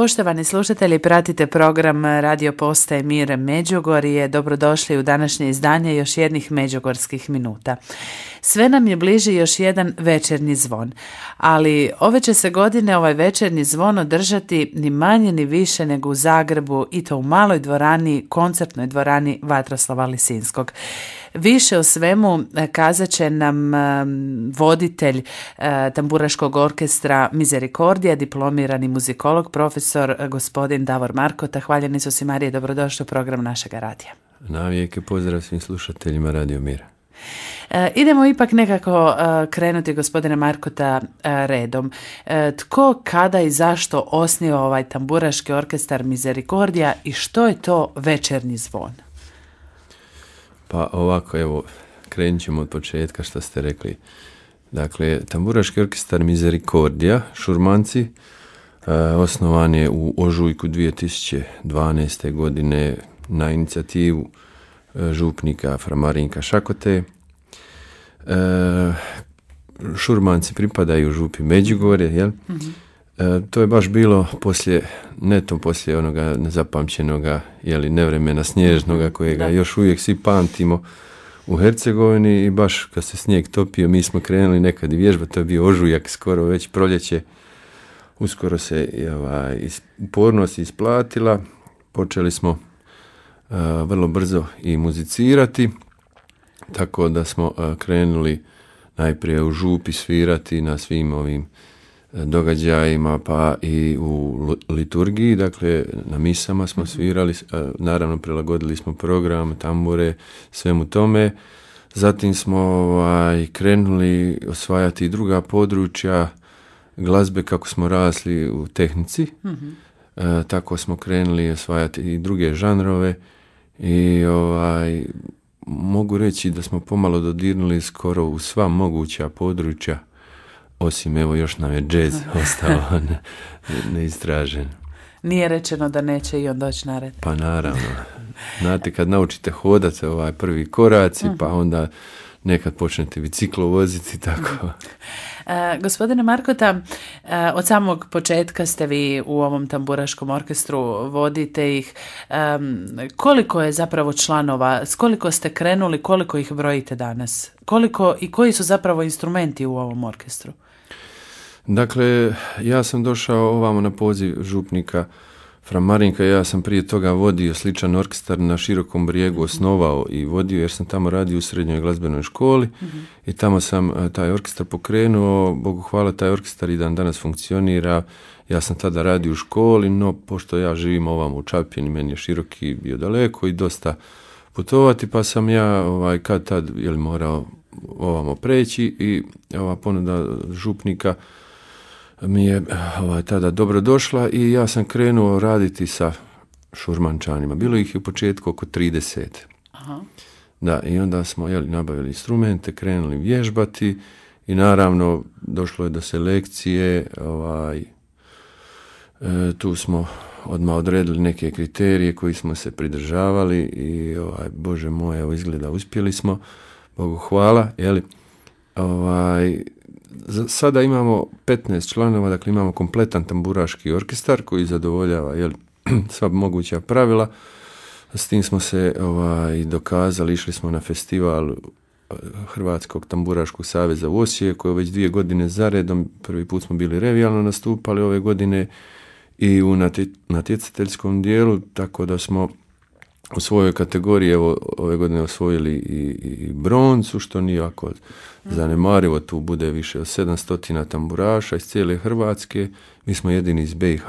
Poštovani slušatelji, pratite program Radio Postaje Mir Međugorje. Dobrodošli u današnje izdanje još jednih međugorskih minuta. Sve nam je bliži još jedan večernji zvon, ali ove će se godine ovaj večernji zvon održati ni manje ni više nego u Zagrebu i to u maloj dvorani, koncertnoj dvorani Vatroslava Lisinskog. Više o svemu e, kazat će nam e, voditelj e, tamburaškog orkestra Mizerikordija, diplomirani muzikolog, profesor gospodin Davor Markota. Hvaljeni su si Marije, dobrodošli u program našega radija. i pozdrav svim slušateljima Radio Mira. idemo ipak nekako krenuti gospodine Markota redom. Tko, kada i zašto osniva ovaj tamburaški orkestar Mizerikordija i što je to večernji zvon? Pa ovako, evo, krenut ćemo od početka što ste rekli. Dakle, Tamburaški orkestar Misericordia, Šurmanci, e, osnovan je u ožujku 2012. godine na inicijativu e, župnika Framarinka Šakote. E, šurmanci pripadaju župi Međugorje, jel? Mhm. E, to je baš bilo poslije, netom poslije onoga nezapamćenoga, jeli, nevremena snježnoga kojega još uvijek svi pamtimo u Hercegovini i baš kad se snijeg topio mi smo krenuli nekad i vježba, to je bio ožujak skoro već proljeće, uskoro se ovaj, upornost isplatila, počeli smo e, vrlo brzo i muzicirati, tako da smo e, krenuli najprije u župi svirati na svim ovim događajima pa i u liturgiji, dakle na misama smo mhm. svirali, e, naravno prilagodili smo program, tambure, svemu tome. Zatim smo ovaj, krenuli osvajati druga područja glazbe kako smo rasli u tehnici. Mhm. E, tako smo krenuli osvajati i druge žanrove i ovaj, mogu reći da smo pomalo dodirnuli skoro u sva moguća područja osim evo još nam je džez ostao neistražen. Nije rečeno da neće i on doći na red. Pa naravno. Znate, kad naučite hodat ovaj prvi koraci, mm. pa mhm. onda nekad počnete biciklo voziti mhm. tako. E, gospodine Markota, e, od samog početka ste vi u ovom tamburaškom orkestru, vodite ih. E, koliko je zapravo članova, s koliko ste krenuli, koliko ih brojite danas? Koliko i koji su zapravo instrumenti u ovom orkestru? Dakle, ja sam došao ovamo na poziv župnika Marinka. ja sam prije toga vodio sličan orkestar na Širokom brijegu, osnovao i vodio jer sam tamo radio u srednjoj glazbenoj školi mhm. i tamo sam e, taj orkestar pokrenuo, Bogu hvala taj orkestar i dan danas funkcionira, ja sam tada radio u školi, no pošto ja živim ovamo u Čapini, meni je Široki bio daleko i dosta putovati, pa sam ja ovaj, kad tad jel, morao ovamo preći i ova ponuda župnika mi je ovaj, tada dobro došla i ja sam krenuo raditi sa šurmančanima. Bilo ih je u početku oko 30. Aha. Da, i onda smo jeli, nabavili instrumente, krenuli vježbati i naravno došlo je do selekcije. Ovaj, e, tu smo odmah odredili neke kriterije koji smo se pridržavali i ovaj, bože moj, evo izgleda uspjeli smo, Bogu hvala, jeli, ovaj, sada imamo 15 članova, dakle imamo kompletan tamburaški orkestar koji zadovoljava jel, sva moguća pravila. S tim smo se ovaj, dokazali, išli smo na festival eh, Hrvatskog tamburaškog saveza u Osijeku, već dvije godine redom, prvi put smo bili revijalno nastupali ove godine i u natjecateljskom dijelu, tako da smo u svojoj kategoriji evo ove godine osvojili i, i broncu što nije jako zanemarivo tu bude više od 700 tamburaša iz cijele Hrvatske mi smo jedini iz BiH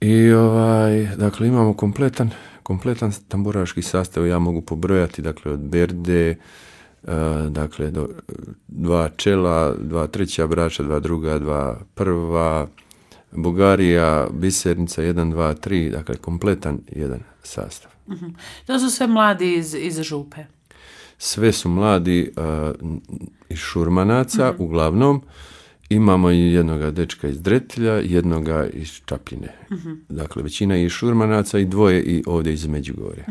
i ovaj dakle imamo kompletan kompletan tamburaški sastav ja mogu pobrojati dakle od Berde eh, dakle do, dva čela dva treća brača, dva druga dva prva Bugarija, Bisernica 1, 2, 3, dakle kompletan jedan sastav. Mhm. To su sve mladi iz, iz Župe? Sve su mladi e, iz Šurmanaca, mhm. uglavnom. Imamo i jednoga dečka iz Dretilja, jednoga iz Čapljine. Mhm. Dakle, većina je iz Šurmanaca i dvoje i ovdje iz Međugorja.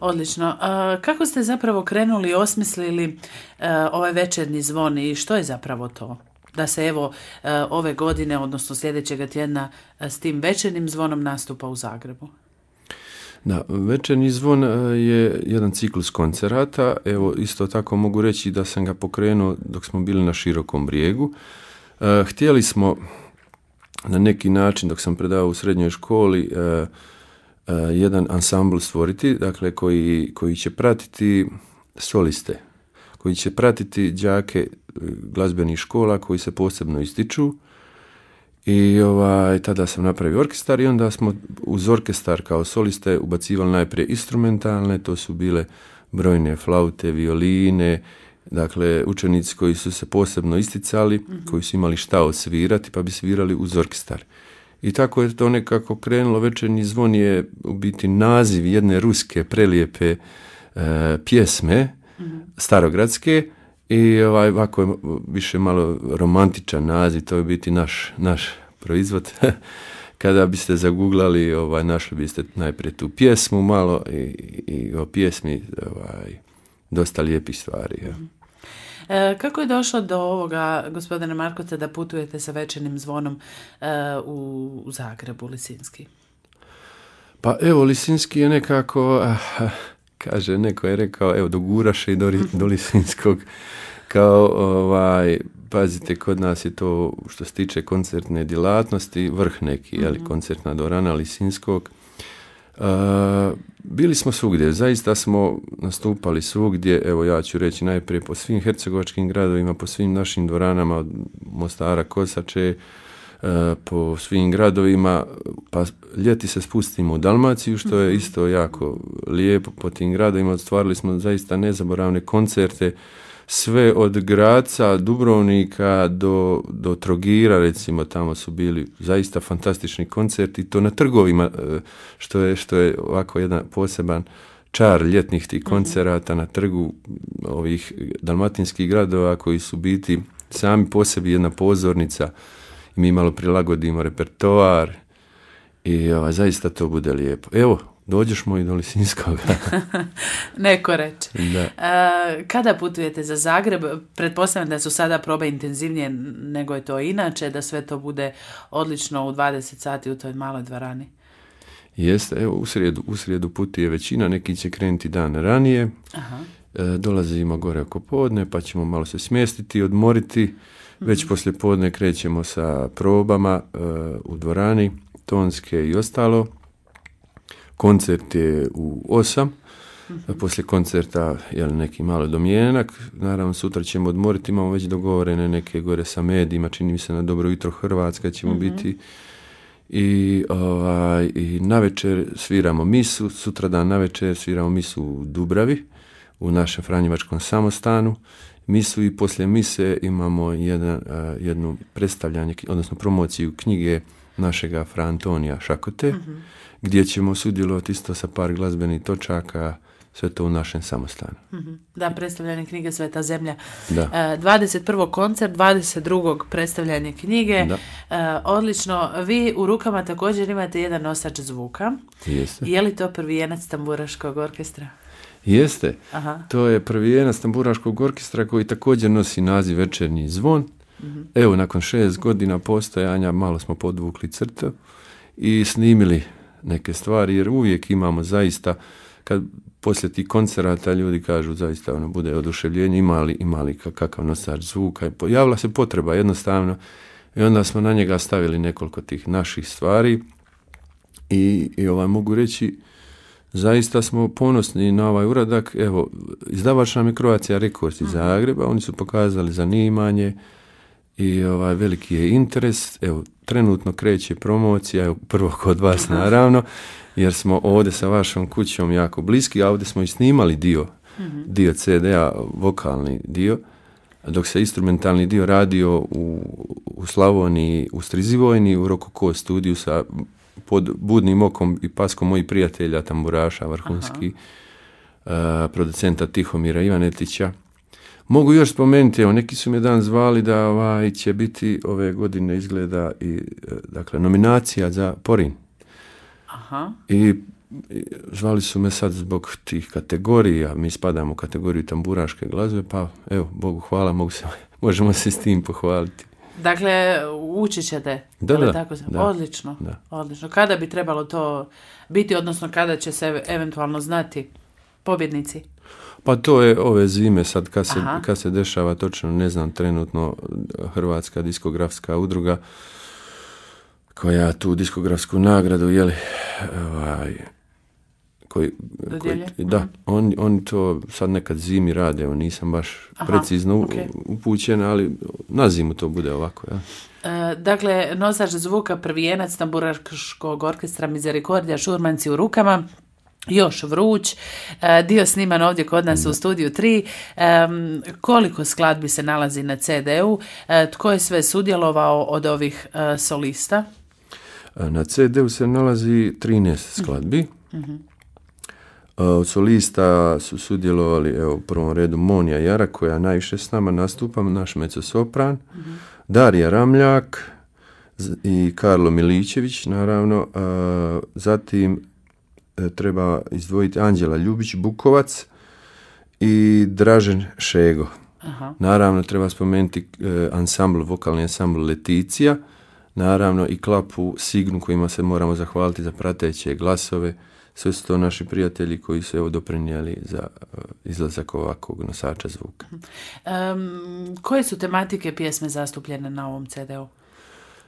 Odlično. E, kako ste zapravo krenuli, osmislili uh, ovaj večernji zvon i što je zapravo to? da se evo e, ove godine, odnosno sljedećega tjedna e, s tim večernim zvonom nastupa u Zagrebu. Da, večerni zvon e, je jedan ciklus koncerata. Evo, isto tako mogu reći da sam ga pokrenuo dok smo bili na širokom brijegu. htjeli smo na neki način, dok sam predavao u srednjoj školi, jedan ansambl stvoriti, dakle, koji, koji će pratiti soliste, koji će pratiti đake glazbenih škola koji se posebno ističu i ovaj, tada sam napravio orkestar i onda smo uz orkestar kao soliste ubacivali najprije instrumentalne, to su bile brojne flaute, violine, dakle učenici koji su se posebno isticali, mhm. koji su imali šta osvirati pa bi svirali uz orkestar. I tako je to nekako krenulo, večernji zvon je u biti naziv jedne ruske prelijepe e, pjesme mhm. starogradske, i ovaj, ovako je više malo romantičan naziv, to je biti naš, naš proizvod. Kada biste zaguglali, ovaj, našli biste najprije tu pjesmu malo i, o pjesmi ovaj, dosta lijepih stvari. Mhm. E, kako je došlo do ovoga, gospodine Markoce, da putujete sa večernim zvonom e, u, u Zagrebu, Lisinski? Pa evo, Lisinski je nekako... Ah, kaže neko je rekao, evo, do Guraša i do, Lisinskog, kao, ovaj, pazite, kod nas je to, što se tiče koncertne djelatnosti, vrh neki, je li, mhm. koncertna dorana Lisinskog, bili smo svugdje, zaista smo nastupali svugdje, evo ja ću reći najprije po svim hercegovačkim gradovima, po svim našim dvoranama od Mostara, Kosače, E, po svim gradovima, pa ljeti se spustimo u Dalmaciju, što je mhm. isto jako lijepo po tim gradovima. stvarili smo zaista nezaboravne koncerte, sve od Graca, Dubrovnika do, do Trogira, recimo tamo su bili zaista fantastični koncerti, to na trgovima, e, što je, što je ovako jedan poseban čar ljetnih tih mhm. koncerata na trgu ovih dalmatinskih gradova koji su biti sami po sebi jedna pozornica mi malo prilagodimo repertoar i ovaj, zaista to bude lijepo. Evo, dođeš moj do Lisinskog. Neko reče. Da. E, kada putujete za Zagreb, pretpostavljam da su sada probe intenzivnije nego je to inače, da sve to bude odlično u 20 sati u toj maloj dvarani. Jeste, evo u srijedu, u srijedu putuje većina, neki će krenuti dan ranije. Aha. E, dolazimo gore oko podne, pa ćemo malo se smjestiti, odmoriti. Već mhm. poslije podne krećemo sa probama e, u dvorani, tonske i ostalo. Koncert je u osam. Mhm. Poslije koncerta je neki malo domjenak. Naravno, sutra ćemo odmoriti. Imamo već dogovorene neke gore sa medijima. Čini mi se na Dobro jutro Hrvatska ćemo mhm. biti. I, ovaj, I na večer sviramo misu. dan na večer sviramo misu u Dubravi u našem Franjevačkom samostanu. Misu i poslije mise imamo jedan, e, jednu predstavljanje, odnosno promociju knjige našega Fra Antonija Šakote, mhm. gdje ćemo sudjelovati isto sa par glazbenih točaka, sve to u našem samostanu. Mhm. Da, predstavljanje knjige Sveta zemlja. Da. jedan 21. koncert, 22. predstavljanje knjige. E, odlično. Vi u rukama također imate jedan nosač zvuka. Jeste. Je li to prvijenac tamburaškog orkestra? Jeste. To je prvijenac tamburaškog orkestra koji također nosi naziv Večernji zvon. Mhm. Evo, nakon šest godina postojanja malo smo podvukli crtu i snimili neke stvari, jer uvijek imamo zaista, kad poslije tih koncerata ljudi kažu zaista ono bude oduševljenje, imali, li kakav nosač zvuka, pojavila se potreba jednostavno i onda smo na njega stavili nekoliko tih naših stvari i, i ovaj, mogu reći Zaista smo ponosni na ovaj uradak. Evo, izdavač nam je Croatia Rekord iz mhm. Zagreba, oni su pokazali zanimanje i ovaj veliki je interes. Evo, trenutno kreće promocija, evo, prvo kod vas naravno, jer smo ovdje sa vašom kućom jako bliski, a ovdje smo i snimali dio, mhm. dio CD-a, vokalni dio dok se instrumentalni dio radio u, u Slavoniji, u Strizivojni, u Rokoko studiju sa pod budnim okom i paskom mojih prijatelja, tamburaša, vrhunski, producenta Tihomira Ivanetića. Mogu još spomenuti, evo, neki su me dan zvali da ovaj, će biti ove godine izgleda i, e, dakle, nominacija za Porin. Aha. I zvali su me sad zbog tih kategorija, mi spadamo u kategoriju tamburaške glazbe, pa evo, Bogu hvala, mogu se, možemo se s tim pohvaliti. Dakle, ući ćete. Da, da, tako da, Odlično, odlično. Kada bi trebalo to biti, odnosno kada će se eventualno znati pobjednici? Pa to je ove zime sad kad se, kad se dešava, točno ne znam, trenutno Hrvatska diskografska udruga koja tu diskografsku nagradu jeli, ovaj, koji, da, mhm. on, oni to sad nekad zimi rade, nisam baš precizno upućen, ali na zimu to bude ovako, ja. E, dakle, nosač zvuka prvijenac tamburaškog orkestra Mizerikordija Šurmanci u rukama, još vruć, e, dio sniman ovdje kod nas u mhm. studiju 3, e, koliko skladbi se nalazi na CD-u, tko je sve sudjelovao od ovih solista? Na CD-u se nalazi 13 skladbi, mhm. Eh, od solista su sudjelovali evo, u prvom redu Monija Jara koja najviše s nama nastupa, naš mecosopran, mhm. Darija Ramljak i Karlo Milićević naravno. Eh, zatim eh, treba izdvojiti Anđela Ljubić Bukovac i Dražen Šego. Naravno treba spomenuti ansambl, vokalni ansambl Leticija, naravno i klapu Signu kojima se moramo zahvaliti za prateće glasove sve su to naši prijatelji koji su evo doprinijeli za e, izlazak ovakvog nosača zvuka. Um, koje su tematike pjesme zastupljene na ovom CD-u?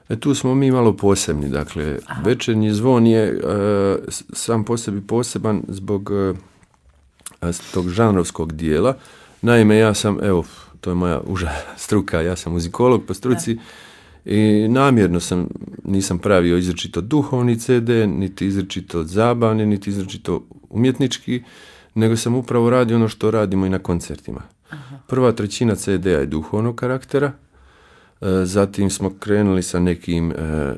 E, tu smo mi malo posebni, dakle, Aha. večernji zvon je e, sam po sebi poseban zbog tog žanrovskog dijela. Naime, ja sam, evo, to je moja uža struka, ja sam muzikolog po struci, i namjerno sam, nisam pravio izričito duhovni CD, niti izričito zabavni, niti izričito umjetnički, nego sam upravo radio ono što radimo i na koncertima. Prva trećina CD-a je duhovnog karaktera, e, zatim smo krenuli sa nekim e,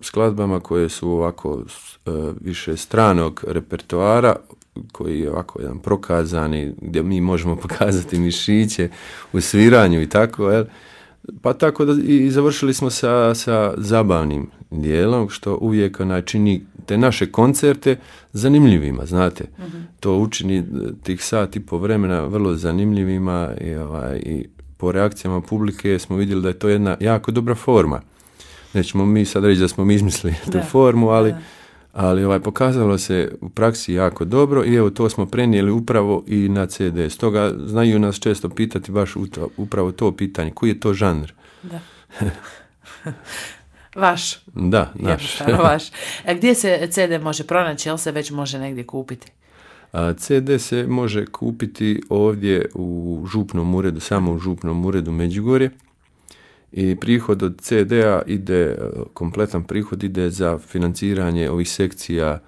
skladbama koje su ovako e, više stranog repertoara, koji je ovako jedan prokazani, gdje mi možemo pokazati mišiće u sviranju i tako, jel? Pa tako da i završili smo sa, sa zabavnim dijelom što uvijek čini te naše koncerte zanimljivima, znate. Mhm. To učini e, tih sat i po vremena vrlo zanimljivima i, ovaj, i po reakcijama publike smo vidjeli da je to jedna jako dobra forma. Nećemo mi sad reći da smo mi izmislili tu formu, ali ali ovaj, pokazalo se u praksi jako dobro i evo to smo prenijeli upravo i na CD. Stoga znaju nas često pitati baš upravo to pitanje, koji je to žanr? Da. vaš. Da, naš. vaš. A e, gdje se CD može pronaći, jel se već može negdje kupiti? A CD se može kupiti ovdje u župnom uredu, samo u župnom uredu Međugorje i prihod od CD-a ide, kompletan prihod ide za financiranje ovih sekcija,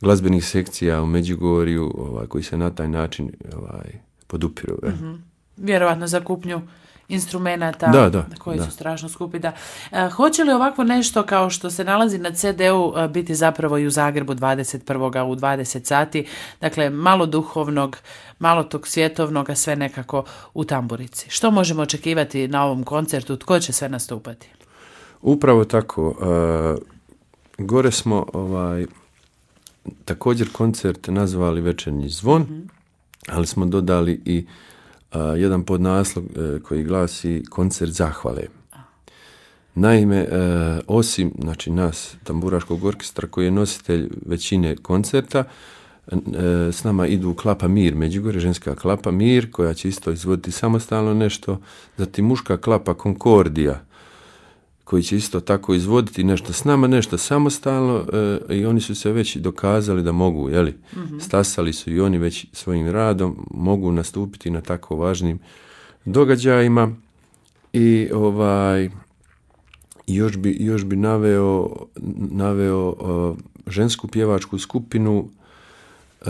glazbenih sekcija u Međugorju, ovaj, koji se na taj način ovaj, podupiru. mm Vjerovatno za kupnju instrumenata da, koji su strašno skupi. Da. E, hoće li ovako nešto kao što se nalazi na CDU e, biti zapravo i u Zagrebu 21. u 20 sati? Dakle, malo duhovnog, malo tog svjetovnog, a sve nekako u tamburici. Što možemo očekivati na ovom koncertu? Tko će sve nastupati? Upravo tako. E, gore smo ovaj, također koncert nazvali Večernji zvon, mhm. ali smo dodali i jedan podnaslov e, koji glasi koncert zahvale. Naime, e, osim znači nas, tamburaškog orkestra koji je nositelj većine koncerta, e, s nama idu Klapa Mir, Međugorje ženska Klapa Mir koja će isto izvoditi samostalno nešto, zatim muška Klapa Konkordija koji će isto tako izvoditi nešto s nama, nešto samostalno e, i oni su se već dokazali da mogu, jeli? mm Stasali su i oni već svojim radom, mogu nastupiti na tako važnim događajima i ovaj još bi, još bi naveo, naveo e, žensku pjevačku skupinu uh,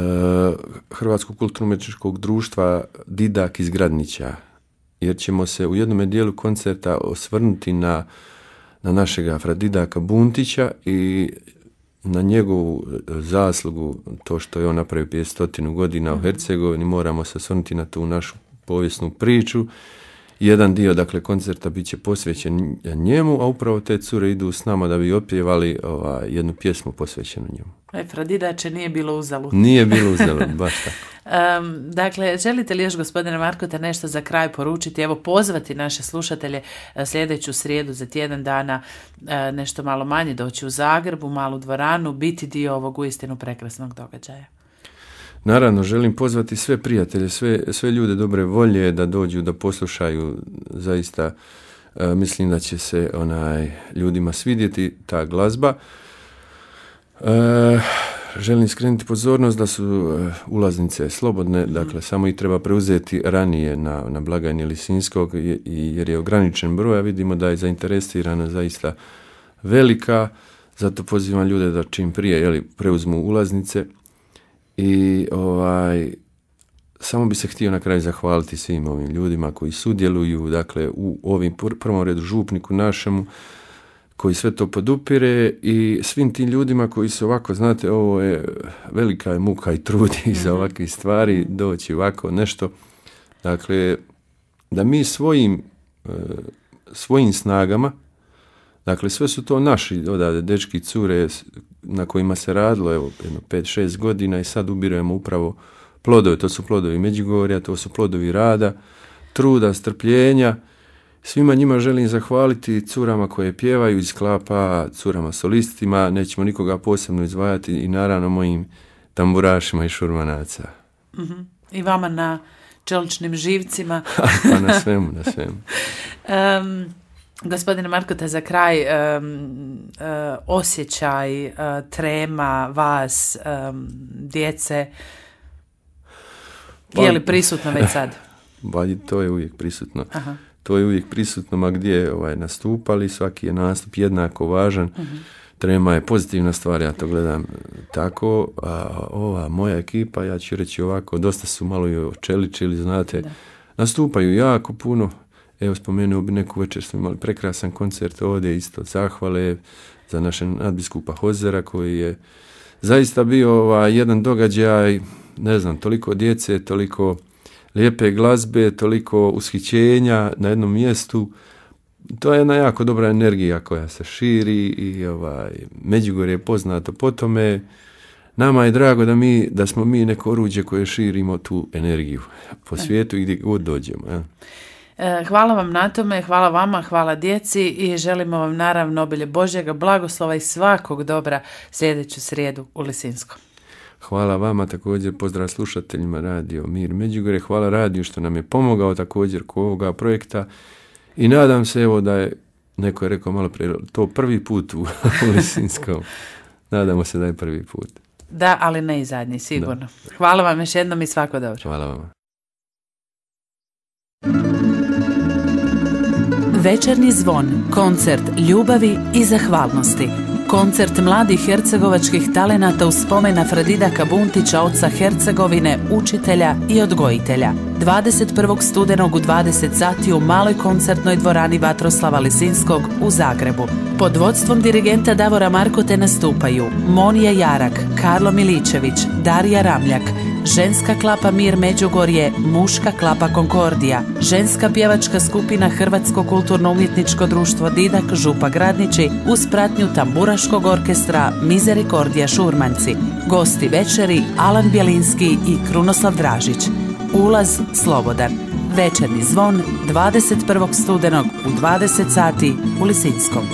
Hrvatskog kulturno društva Didak iz Gradnića jer ćemo se u jednom dijelu koncerta osvrnuti na na našega Fradidaka Buntića i na njegovu e, zaslugu, to što je on napravio 500 godina u mhm. Hercegovini, moramo se osvrnuti na tu našu povijesnu priču jedan dio dakle koncerta bit će posvećen njemu, a upravo te cure idu s nama da bi opjevali ovaj, jednu pjesmu posvećenu njemu. Efradidače nije bilo uzalu. Nije bilo uzalu, baš tako. dakle, želite li još gospodine Markote nešto za kraj poručiti? Evo, pozvati naše slušatelje e, sljedeću srijedu za tjedan dana e, nešto malo manje doći u Zagrebu, malu dvoranu, biti dio ovog uistinu prekrasnog događaja. Naravno, želim pozvati sve prijatelje, sve, sve ljude dobre volje da dođu, da poslušaju zaista e, mislim da će se onaj ljudima svidjeti ta glazba. E, želim skrenuti pozornost da su e, ulaznice slobodne, mhm. dakle samo ih treba preuzeti ranije na, na blagajni Lisinskog jer je ograničen broj, a vidimo da je zainteresirana zaista velika, zato pozivam ljude da čim prije jeli, preuzmu ulaznice i ovaj, samo bi se htio na kraju zahvaliti svim ovim ljudima koji sudjeluju, dakle u ovim prvom redu župniku našemu, koji sve to podupire i svim tim ljudima koji su ovako, znate, ovo je velika je muka i trud za mhm. ovakve stvari, mhm. doći ovako nešto. Dakle, da mi svojim, eh, svojim snagama Dakle, sve su to naši odavde dečki cure na kojima se radilo evo, jedno 5 godina i sad ubirujemo upravo plodove. To su plodovi Međugorja, to su plodovi rada, truda, strpljenja. Svima njima želim zahvaliti curama koje pjevaju iz klapa, curama solistima, nećemo nikoga posebno izvajati i naravno mojim tamburašima i šurmanaca. Mhm. I vama na čeličnim živcima. pa na svemu, na svemu. um, Gospodine Markota, za kraj eh, osjećaj eh, trema vas, djece, je li prisutno već sad? Ba, to je uvijek prisutno. Aha. To je uvijek prisutno, ma gdje ovaj, nastupali, svaki je nastup jednako važan. Mhm. Trema je pozitivna stvar, ja to gledam tako. A, ova moja ekipa, ja ću reći ovako, dosta su malo i očeličili, znate, nastupaju jako puno, Evo spomenuo bi neku večer smo imali prekrasan koncert ovdje isto zahvale za našeg nadbiskupa Hozera koji je zaista bio ovaj, jedan događaj, ne znam, toliko djece, toliko lijepe glazbe, toliko ushićenja na jednom mjestu. To je jedna jako dobra energija koja se širi i ovaj, Međugor je poznato po tome. Nama je drago da, mi, da smo mi neko oruđe koje širimo tu energiju po svijetu i gdje god dođemo. Ja. E, hvala vam na tome, hvala vama, hvala djeci i želimo vam naravno obilje Božjega, blagoslova i svakog dobra sljedeću srijedu u Lisinskom. Hvala vama također, pozdrav slušateljima Radio Mir Međugorje, hvala radiju što nam je pomogao također kod ovoga projekta i nadam se evo da je, neko je rekao malo prije, to prvi put u, u Lisinskom. Nadamo se da je prvi put. Da, ali ne i zadnji, sigurno. Hvala vam još jednom i svako dobro. Hvala vam. Večernji zvon, koncert ljubavi i zahvalnosti. Koncert mladih hercegovačkih talenata u spomena Fredida Kabuntića, oca Hercegovine, učitelja i odgojitelja. 21. studenog u 20 sati u maloj koncertnoj dvorani Vatroslava Lisinskog u Zagrebu. Pod vodstvom dirigenta Davora Markote nastupaju Monija Jarak, Karlo Miličević, Darija Ramljak, Ženska klapa Mir Međugorje, muška klapa Konkordija, ženska pjevačka skupina Hrvatsko kulturno-umjetničko društvo Didak Župa Gradnići uz pratnju tamburaškog orkestra Mizerikordija Šurmanci. Gosti večeri Alan Bjelinski i Krunoslav Dražić. Ulaz slobodan. Večerni zvon 21. studenog u 20 sati u Lisinskom.